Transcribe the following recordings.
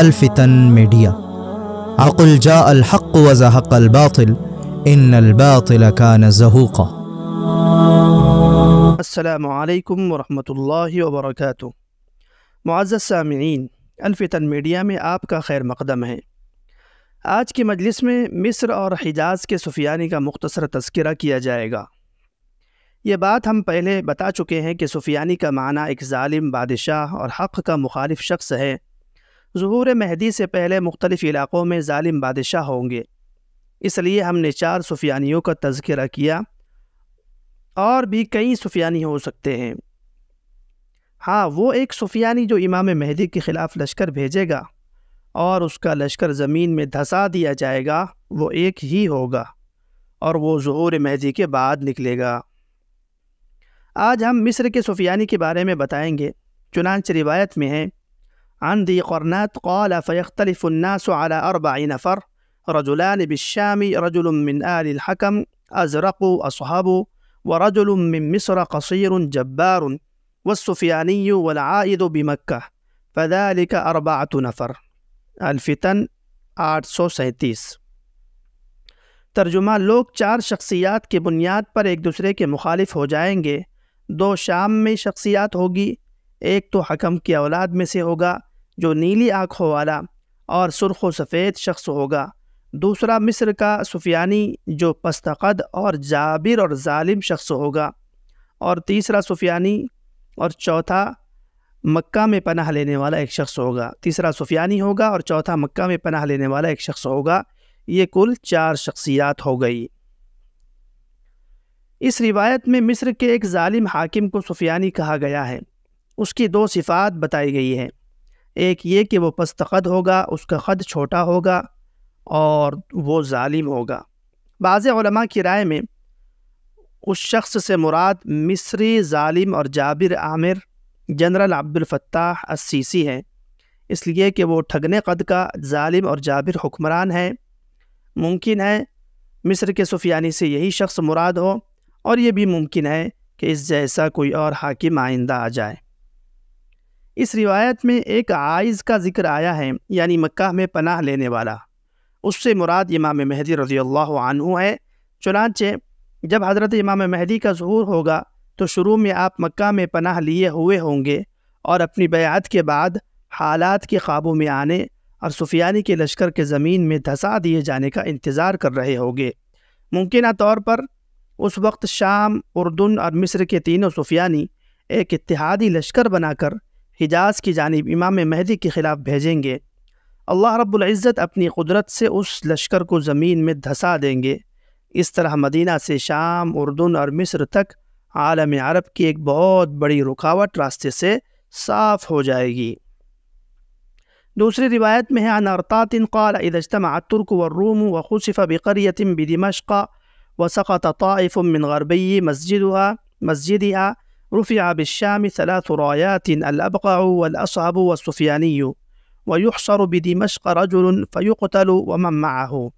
الفتن media عقل الحق وزحق الباطل ان الباطل السلام علیکم ورحمۃ اللہ وبرکاتہ معزز سامعین الفتن میڈیا میں آپ کا خیر مقدم ہے آج کی مجلس میں مصر اور حجاز کے سفیانی کا مختصر تذکرہ کیا جائے گا یہ بات ہم پہلے بتا چکے ہیں کہ سفیانی کا معنی ایک ظالم بادشاہ اور حق کا مخالف شخص ہے ظہور مہدی سے پہلے مختلف علاقوں میں ظالم بادشاہ ہوں گے اس لیے ہم نے چار سفیانیوں کا تذکرہ کیا اور بھی کئی سفیانی ہو سکتے ہیں ہاں وہ ایک سفیانی جو امام مہدی کے خلاف لشکر بھیجے گا اور اس کا لشکر زمین میں دھسا دیا جائے گا وہ ایک ہی ہوگا اور وہ ظہور مہدی کے بعد نکلے گا آج ہم مصر کے سفیانی کے بارے میں بتائیں گے چنانچہ روایت میں ہیں عن ذي قرنات قال فيختلف الناس على أربع نفر رجلان بالشام رجل من آل الحكم أزرق أصحاب ورجل من مصر قصير جبار والسفياني والعائد بمكة فذلك أربعة نفر الفتن ترجمہ لوگ چار شخصیات शख्सियात بنیاد پر ایک دوسرے کے مخالف ہو جائیں گے دو شام میں شخصیات ہوگی ایک تو حکم کی اولاد میں سے ہوگا جو نیلی آنکھوں والا اور سرخ و سفید شخص ہوگا دوسرا مصر کا سفیانی جو پستقد اور جابر اور ظالم شخص ہوگا اور تیسرا سفیانی اور چوتھا مکہ میں پناہ لینے والا ایک شخص ہوگا تیسرا سفیانی ہوگا اور چوتھا مکہ میں پناہ لینے والا ایک شخص ہوگا یہ کل چار شخصیات ہو گئی اس روایت میں مصر کے ایک ظالم حاکم کو سفیانی کہا گیا ہے اس کی دو صفات بتائی گئی ہیں ایک یہ کہ وہ پستقط ہوگا اس کا قد چھوٹا ہوگا اور وہ ظالم ہوگا بعض علماء کی رائے میں اس شخص سے مراد مصری ظالم اور جابر عامر جنرل عبد الفتاح السیسی ہیں اس لیے کہ وہ ٹھگنے قد کا ظالم اور جابر حکمران ہیں ممکن ہے مصر کے سفیانی سے یہی شخص مراد ہو اور یہ بھی ممکن ہے کہ اس جیسا کوئی اور حاکم آئندہ آ جائے اس روایت میں ایک آئز کا ذکر آیا ہے یعنی مکہ میں پناہ لینے والا اس سے مراد امام مہدی رضی اللہ عنہ ہے چنانچہ جب حضرت امام مہدی کا ظہور ہوگا تو شروع میں آپ مکہ میں پناہ لیے ہوئے ہوں گے اور اپنی بیعت کے بعد حالات کے قابو میں آنے اور سفیانی کے لشکر کے زمین میں دھسا دیے جانے کا انتظار کر رہے ہوں گے ممکنہ طور پر اس وقت شام اردن اور مصر کے تینوں سفیانی ایک اتحادی لشکر بنا کر حجاز کی جانب امام مہدی کے خلاف بھیجیں گے اللہ رب العزت اپنی قدرت سے اس لشکر کو زمین میں دھسا دیں گے اس طرح مدینہ سے شام اردن اور مصر تک عالم عرب کی ایک بہت بڑی رکاوٹ راستے سے صاف ہو جائے گی دوسری روایت میں ہے عن ان قال اذا و الترك و وخسف بقریتم بدمشق وسقط و من غربی مسجد مسجدها مسجد رفع بالشام ثلاث رايات الأبقع والأصعب والسفياني ويحصر بدمشق رجل فيقتل ومن معه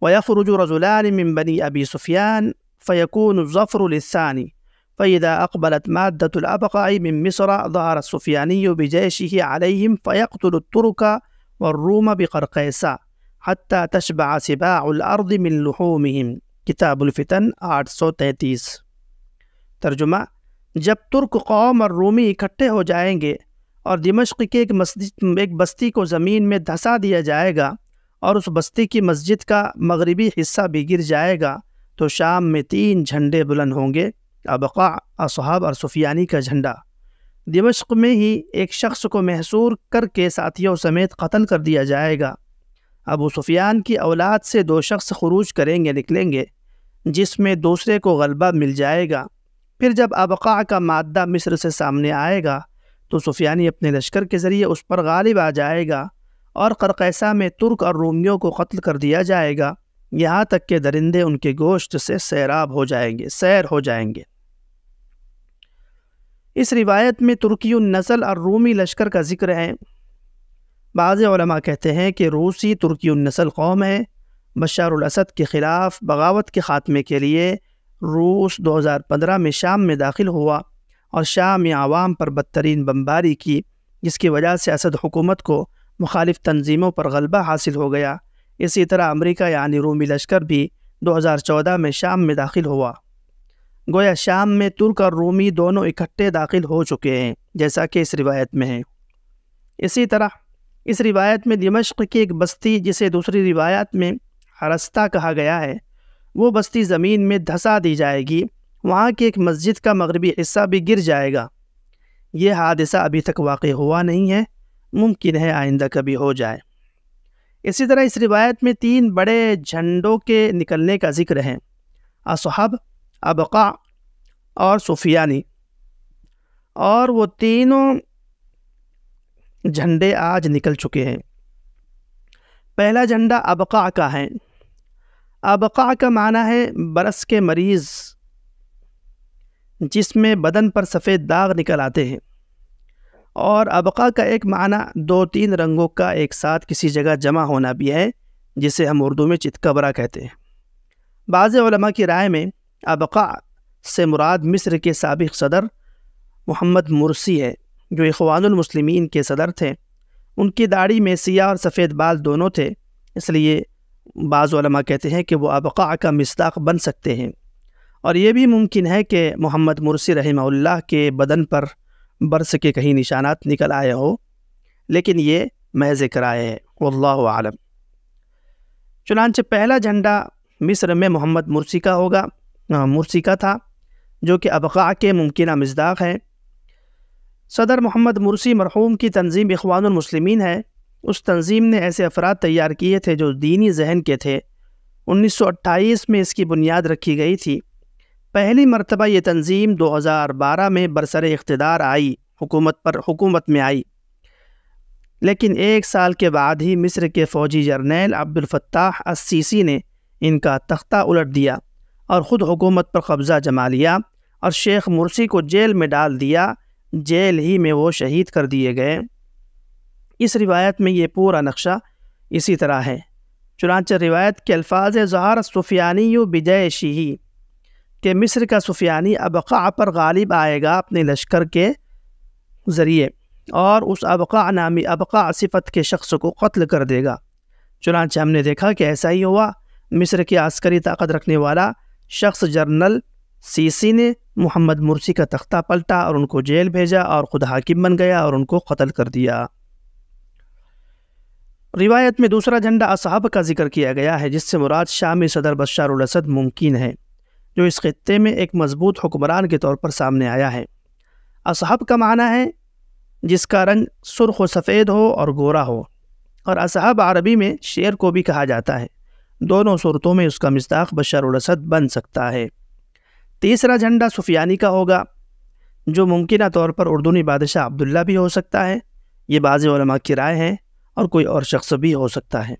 ويخرج رجلان من بني أبي سفيان فيكون الظفر للثاني فإذا أقبلت مادة الأبقع من مصر ظهر السفياني بجيشه عليهم فيقتل الترك والروم بقرقيسة حتى تشبع سباع الأرض من لحومهم كتاب الفتن 833 ترجمة جب ترک قوم اور رومی اکٹھے ہو جائیں گے اور دمشق کے ایک مسجد ایک بستی کو زمین میں دھسا دیا جائے گا اور اس بستی کی مسجد کا مغربی حصہ بھی گر جائے گا تو شام میں تین جھنڈے بلند ہوں گے ابقا اصحاب اور سفیانی کا جھنڈا دمشق میں ہی ایک شخص کو محصور کر کے ساتھیوں سمیت قتل کر دیا جائے گا ابو سفیان کی اولاد سے دو شخص خروج کریں گے نکلیں گے جس میں دوسرے کو غلبہ مل جائے گا پھر جب ابقاع کا مادہ مصر سے سامنے آئے گا تو سفیانی اپنے لشکر کے ذریعے اس پر غالب آ جائے گا اور قرقیسہ میں ترک اور رومیوں کو قتل کر دیا جائے گا یہاں تک کہ درندے ان کے گوشت سے سیراب ہو جائیں گے سیر ہو جائیں گے اس روایت میں ترکی النسل اور رومی لشکر کا ذکر ہے بعض علماء کہتے ہیں کہ روسی ترکی النسل قوم ہے بشار الاسد کے خلاف بغاوت کے خاتمے کے لیے روس دو ہزار پندرہ میں شام میں داخل ہوا اور شام میں عوام پر بدترین بمباری کی جس کی وجہ سے اسد حکومت کو مخالف تنظیموں پر غلبہ حاصل ہو گیا اسی طرح امریکہ یعنی رومی لشکر بھی دو ہزار چودہ میں شام میں داخل ہوا گویا شام میں ترک اور رومی دونوں اکٹھے داخل ہو چکے ہیں جیسا کہ اس روایت میں ہیں اسی طرح اس روایت میں دمشق کی ایک بستی جسے دوسری روایات میں حرستہ کہا گیا ہے وہ بستی زمین میں دھسا دی جائے گی وہاں کی ایک مسجد کا مغربی حصہ بھی گر جائے گا یہ حادثہ ابھی تک واقع ہوا نہیں ہے ممکن ہے آئندہ کبھی ہو جائے اسی طرح اس روایت میں تین بڑے جھنڈوں کے نکلنے کا ذکر ہے اصحب ابقا اور صوفیانی اور وہ تینوں جھنڈے آج نکل چکے ہیں پہلا جھنڈا ابقا کا ہے ابقا کا معنی ہے برس کے مریض جس میں بدن پر سفید داغ نکل آتے ہیں اور ابقا کا ایک معنی دو تین رنگوں کا ایک ساتھ کسی جگہ جمع ہونا بھی ہے جسے ہم اردو میں چتکبرا کہتے ہیں بعض علماء کی رائے میں ابقا سے مراد مصر کے سابق صدر محمد مرسی ہے جو اخوان المسلمین کے صدر تھے ان کی داڑھی میں سیاہ اور سفید بال دونوں تھے اس لیے بعض علماء کہتے ہیں کہ وہ ابقاء کا مصداق بن سکتے ہیں اور یہ بھی ممکن ہے کہ محمد مرسی رحمہ اللہ کے بدن پر برس کے کہیں نشانات نکل آئے ہو لیکن یہ محض کرائے ہے واللہ عالم چنانچہ پہلا جھنڈا مصر میں محمد مرسی کا ہوگا مرسی کا تھا جو کہ ابقاع کے ممکنہ مزداق ہیں صدر محمد مرسی مرحوم کی تنظیم اخوان المسلمین ہے اس تنظیم نے ایسے افراد تیار کیے تھے جو دینی ذہن کے تھے انیس سو اٹھائیس میں اس کی بنیاد رکھی گئی تھی پہلی مرتبہ یہ تنظیم دو ہزار بارہ میں برسر اقتدار آئی حکومت پر حکومت میں آئی لیکن ایک سال کے بعد ہی مصر کے فوجی جرنیل عبد الفتاح السیسی نے ان کا تختہ الٹ دیا اور خود حکومت پر قبضہ جما لیا اور شیخ مرسی کو جیل میں ڈال دیا جیل ہی میں وہ شہید کر دیے گئے اس روایت میں یہ پورا نقشہ اسی طرح ہے چنانچہ روایت کے الفاظ زہار صفیانی و بجے ہی کہ مصر کا سفیانی ابقاء پر غالب آئے گا اپنے لشکر کے ذریعے اور اس ابقاء نامی ابقاء صفت کے شخص کو قتل کر دے گا چنانچہ ہم نے دیکھا کہ ایسا ہی ہوا مصر کی عسکری طاقت رکھنے والا شخص جرنل سیسی نے محمد مرسی کا تختہ پلٹا اور ان کو جیل بھیجا اور خود حاکم بن گیا اور ان کو قتل کر دیا روایت میں دوسرا جھنڈا اصحاب کا ذکر کیا گیا ہے جس سے مراد شامی صدر بشار الاسد ممکن ہے جو اس خطے میں ایک مضبوط حکمران کے طور پر سامنے آیا ہے اصحاب کا معنی ہے جس کا رنگ سرخ و سفید ہو اور گورا ہو اور اصحاب عربی میں شعر کو بھی کہا جاتا ہے دونوں صورتوں میں اس کا بشار الاسد بن سکتا ہے تیسرا جھنڈا سفیانی کا ہوگا جو ممکنہ طور پر اردونی بادشاہ عبداللہ بھی ہو سکتا ہے یہ بعض علماء کی رائے ہیں اور کوئی اور شخص بھی ہو سکتا ہے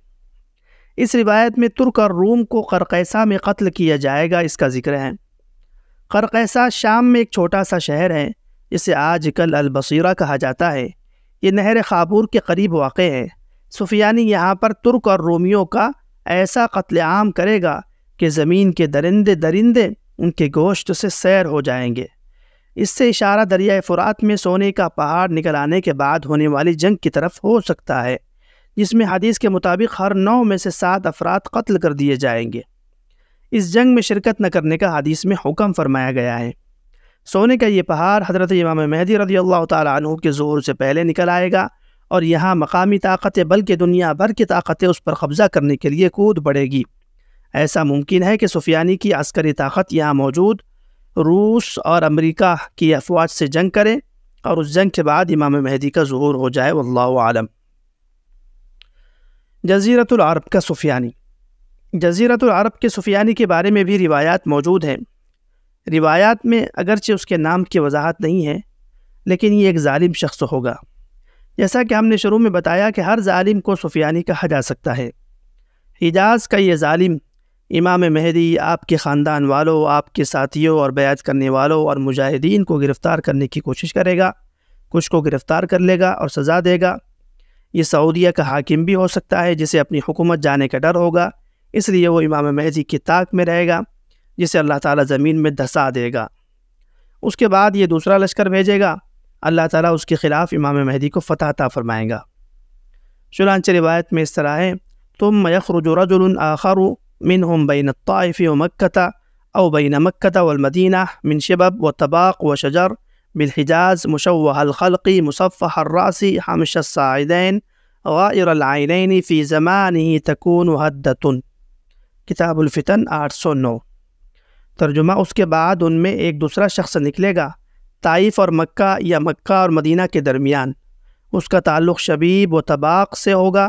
اس روایت میں ترک اور روم کو قرقیسہ میں قتل کیا جائے گا اس کا ذکر ہے قرقیسہ شام میں ایک چھوٹا سا شہر ہے جسے آج کل البصیرہ کہا جاتا ہے یہ نہر خابور کے قریب واقع ہے سفیانی یہاں پر ترک اور رومیوں کا ایسا قتل عام کرے گا کہ زمین کے درندے درندے ان کے گوشت سے سیر ہو جائیں گے اس سے اشارہ دریائے فرات میں سونے کا پہاڑ نکل آنے کے بعد ہونے والی جنگ کی طرف ہو سکتا ہے جس میں حدیث کے مطابق ہر نو میں سے سات افراد قتل کر دیے جائیں گے اس جنگ میں شرکت نہ کرنے کا حدیث میں حکم فرمایا گیا ہے سونے کا یہ پہاڑ حضرت امام مہدی رضی اللہ تعالیٰ عنہ کے زور سے پہلے نکل آئے گا اور یہاں مقامی طاقتیں بلکہ دنیا بھر کی طاقتیں اس پر قبضہ کرنے کے لیے کود بڑھے گی ایسا ممکن ہے کہ سفیانی کی عسکری طاقت یہاں موجود روس اور امریکہ کی افواج سے جنگ کریں اور اس جنگ کے بعد امام مہدی کا ظہور ہو جائے واللہ عالم جزیرت العرب کا سفیانی جزیرت العرب کے سفیانی کے بارے میں بھی روایات موجود ہیں روایات میں اگرچہ اس کے نام کی وضاحت نہیں ہے لیکن یہ ایک ظالم شخص ہوگا جیسا کہ ہم نے شروع میں بتایا کہ ہر ظالم کو سفیانی کہا جا سکتا ہے حجاز کا یہ ظالم امام مہدی آپ کے خاندان والوں آپ کے ساتھیوں اور بیعت کرنے والوں اور مجاہدین کو گرفتار کرنے کی کوشش کرے گا کچھ کو گرفتار کر لے گا اور سزا دے گا یہ سعودیہ کا حاکم بھی ہو سکتا ہے جسے اپنی حکومت جانے کا ڈر ہوگا اس لیے وہ امام مہدی کی طاق میں رہے گا جسے اللہ تعالیٰ زمین میں دھسا دے گا اس کے بعد یہ دوسرا لشکر بھیجے گا اللہ تعالیٰ اس کے خلاف امام مہدی کو فتح فرمائے گا چنانچہ روایت میں اس طرح ہے تم میخر رجل آخر منهم بين الطائف ومكة أو بين مكة والمدينة من شبب وطباق وشجر بالحجاز مشوه الخلق مصفح الرأس حمش الساعدين غائر العينين في زمانه تكون هدة كتاب الفتن أرسونو ترجمة اس کے بعد ان میں ایک دوسرا شخص نکلے گا طائف اور مکہ یا مکہ اور مدینہ کے درمیان اس کا تعلق شبیب و طباق سے ہوگا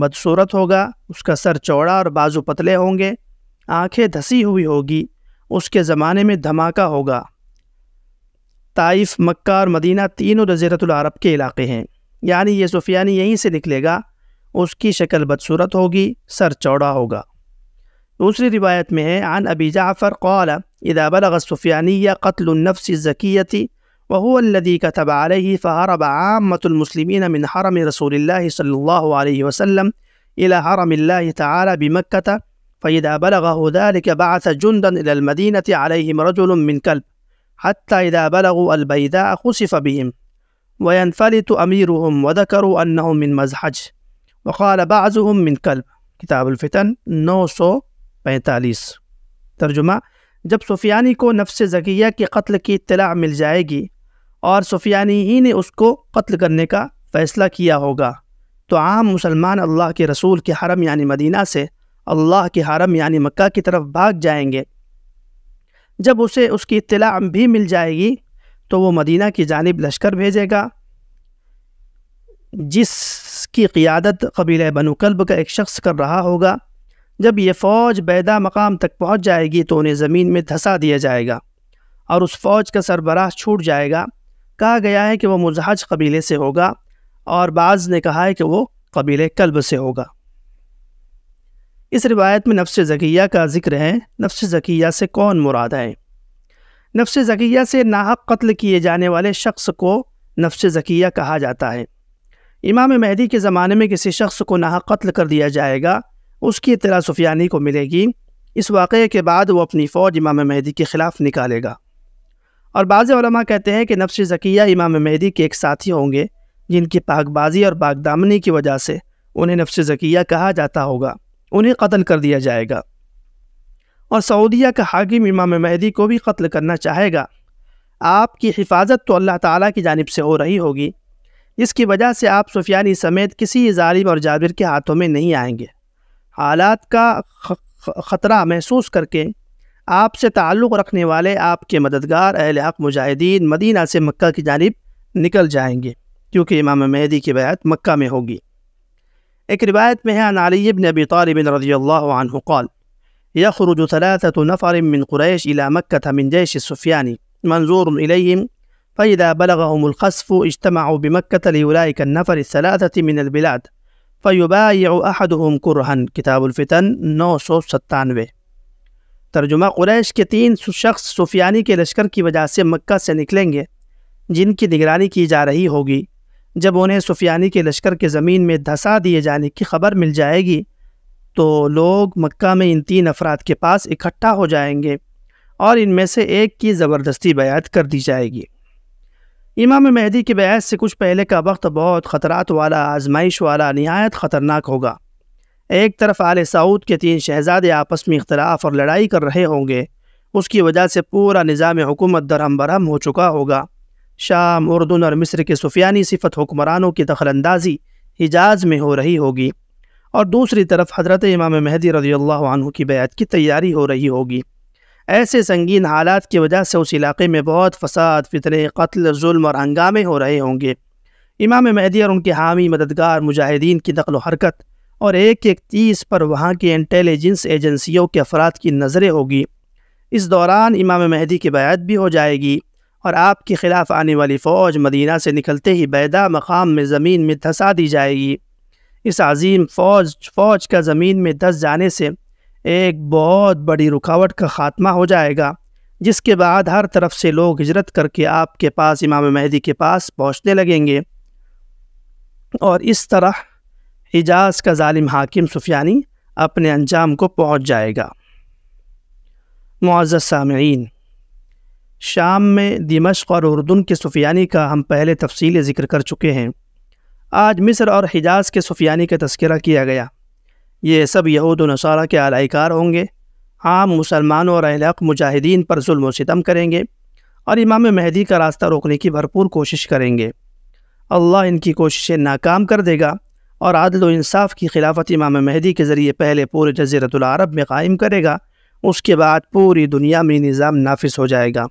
بدصورت ہوگا اس کا سر چوڑا اور بازو پتلے ہوں گے آنکھیں دھسی ہوئی ہوگی اس کے زمانے میں دھماکہ ہوگا طائف مکہ اور مدینہ تینوں رضیرت العرب کے علاقے ہیں یعنی یہ سفیانی یہیں سے نکلے گا اس کی شکل بدصورت ہوگی سر چوڑا ہوگا دوسری روایت میں ہے عن ابی جعفر قال اذا سفیانی یا قتل النفس الزکیتی ذکیتی وهو الذي كتب عليه فهرب عامة المسلمين من حرم رسول الله صلى الله عليه وسلم إلى حرم الله تعالى بمكة فإذا بلغه ذلك بعث جندا إلى المدينة عليهم رجل من كلب حتى إذا بلغوا البيداء خسف بهم وينفلت أميرهم وذكروا أنه من مزحج وقال بعضهم من كلب كتاب الفتن 945 ترجمة जब کو نفس زکیہ کی قتل کی اطلاع مل جائے گی اور سفیانی ہی نے اس کو قتل کرنے کا فیصلہ کیا ہوگا تو عام مسلمان اللہ کے رسول کے حرم یعنی مدینہ سے اللہ کے حرم یعنی مکہ کی طرف بھاگ جائیں گے جب اسے اس کی اطلاع بھی مل جائے گی تو وہ مدینہ کی جانب لشکر بھیجے گا جس کی قیادت قبیل بنو کلب کا ایک شخص کر رہا ہوگا جب یہ فوج بیدہ مقام تک پہنچ جائے گی تو انہیں زمین میں دھسا دیا جائے گا اور اس فوج کا سربراہ چھوٹ جائے گا کہا گیا ہے کہ وہ مزحج قبیلے سے ہوگا اور بعض نے کہا ہے کہ وہ قبیلے کلب سے ہوگا اس روایت میں نفس ذکیہ کا ذکر ہے نفس ذکیہ سے کون مراد ہے نفس ذکیہ سے ناحق قتل کیے جانے والے شخص کو نفس ذکیہ کہا جاتا ہے امام مہدی کے زمانے میں کسی شخص کو ناحق قتل کر دیا جائے گا اس کی اطلاع سفیانی کو ملے گی اس واقعے کے بعد وہ اپنی فوج امام مہدی کے خلاف نکالے گا اور بعض علماء کہتے ہیں کہ نفس ذکیہ امام مہدی کے ایک ساتھی ہوں گے جن کی پاک بازی اور پاک دامنی کی وجہ سے انہیں نفس ذکیہ کہا جاتا ہوگا انہیں قتل کر دیا جائے گا اور سعودیہ کا حاکم امام مہدی کو بھی قتل کرنا چاہے گا آپ کی حفاظت تو اللہ تعالیٰ کی جانب سے ہو رہی ہوگی جس کی وجہ سے آپ سفیانی سمیت کسی ظالم اور جابر کے ہاتھوں میں نہیں آئیں گے حالات کا خطرہ محسوس کر کے آپ سے تعلق رکھنے والے آپ کے مددگار اہل حق مجاہدین مدینہ سے مکہ کی جانب نکل جائیں گے کیونکہ امام مہدی کی بیعت مکہ میں ہوگی ایک روایت میں ہے عن علی بن ابی طالب رضی اللہ عنہ قال يخرج ثلاثة نفر من قريش إلى مكة من جيش السفياني منظور إليهم فإذا بلغهم الخسف اجتمعوا بمكة لأولئك النفر الثلاثة من البلاد فيبايع أحدهم كرها كتاب الفتن نوسو 97 ترجمہ قریش کے تین شخص سفیانی کے لشکر کی وجہ سے مکہ سے نکلیں گے جن کی نگرانی کی جا رہی ہوگی جب انہیں سفیانی کے لشکر کے زمین میں دھسا دیے جانے کی خبر مل جائے گی تو لوگ مکہ میں ان تین افراد کے پاس اکٹھا ہو جائیں گے اور ان میں سے ایک کی زبردستی بیعت کر دی جائے گی امام مہدی کی بیعت سے کچھ پہلے کا وقت بہت خطرات والا آزمائش والا نہایت خطرناک ہوگا ایک طرف آل سعود کے تین شہزادے آپس میں اختلاف اور لڑائی کر رہے ہوں گے اس کی وجہ سے پورا نظام حکومت درہم برہم ہو چکا ہوگا شام اردن اور مصر کے سفیانی صفت حکمرانوں کی دخل اندازی حجاز میں ہو رہی ہوگی اور دوسری طرف حضرت امام مہدی رضی اللہ عنہ کی بیعت کی تیاری ہو رہی ہوگی ایسے سنگین حالات کی وجہ سے اس علاقے میں بہت فساد فطرے قتل ظلم اور ہنگامے ہو رہے ہوں گے امام مہدی اور ان کے حامی مددگار مجاہدین کی نقل و حرکت اور ایک ایک تیس پر وہاں کی انٹیلیجنس ایجنسیوں کے افراد کی نظریں ہوگی اس دوران امام مہدی کی بیعت بھی ہو جائے گی اور آپ کے خلاف آنے والی فوج مدینہ سے نکلتے ہی بیدہ مقام میں زمین میں دھسا دی جائے گی اس عظیم فوج فوج کا زمین میں دھس جانے سے ایک بہت بڑی رکاوٹ کا خاتمہ ہو جائے گا جس کے بعد ہر طرف سے لوگ ہجرت کر کے آپ کے پاس امام مہدی کے پاس پہنچنے لگیں گے اور اس طرح حجاز کا ظالم حاکم سفیانی اپنے انجام کو پہنچ جائے گا معزز سامعین شام میں دمشق اور اردن کے سفیانی کا ہم پہلے تفصیل ذکر کر چکے ہیں آج مصر اور حجاز کے سفیانی کا تذکرہ کیا گیا یہ سب یہود و نصارہ کے اعلی کار ہوں گے عام مسلمانوں اور اہلق مجاہدین پر ظلم و ستم کریں گے اور امام مہدی کا راستہ روکنے کی بھرپور کوشش کریں گے اللہ ان کی کوششیں ناکام کر دے گا اور عادل و انصاف کی خلافت امام مہدی کے ذریعے پہلے پورے جزیرت العرب میں قائم کرے گا اس کے بعد پوری دنیا میں نظام نافذ ہو جائے گا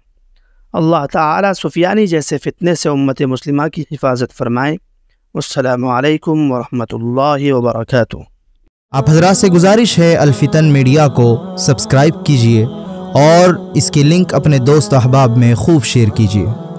اللہ تعالی سفیانی جیسے فتنے سے امت مسلمہ کی حفاظت فرمائیں السلام علیکم ورحمۃ اللہ وبرکاتہ آپ حضرات سے گزارش ہے الفتن میڈیا کو سبسکرائب کیجیے اور اس کے لنک اپنے دوست احباب میں خوب شیئر کیجیے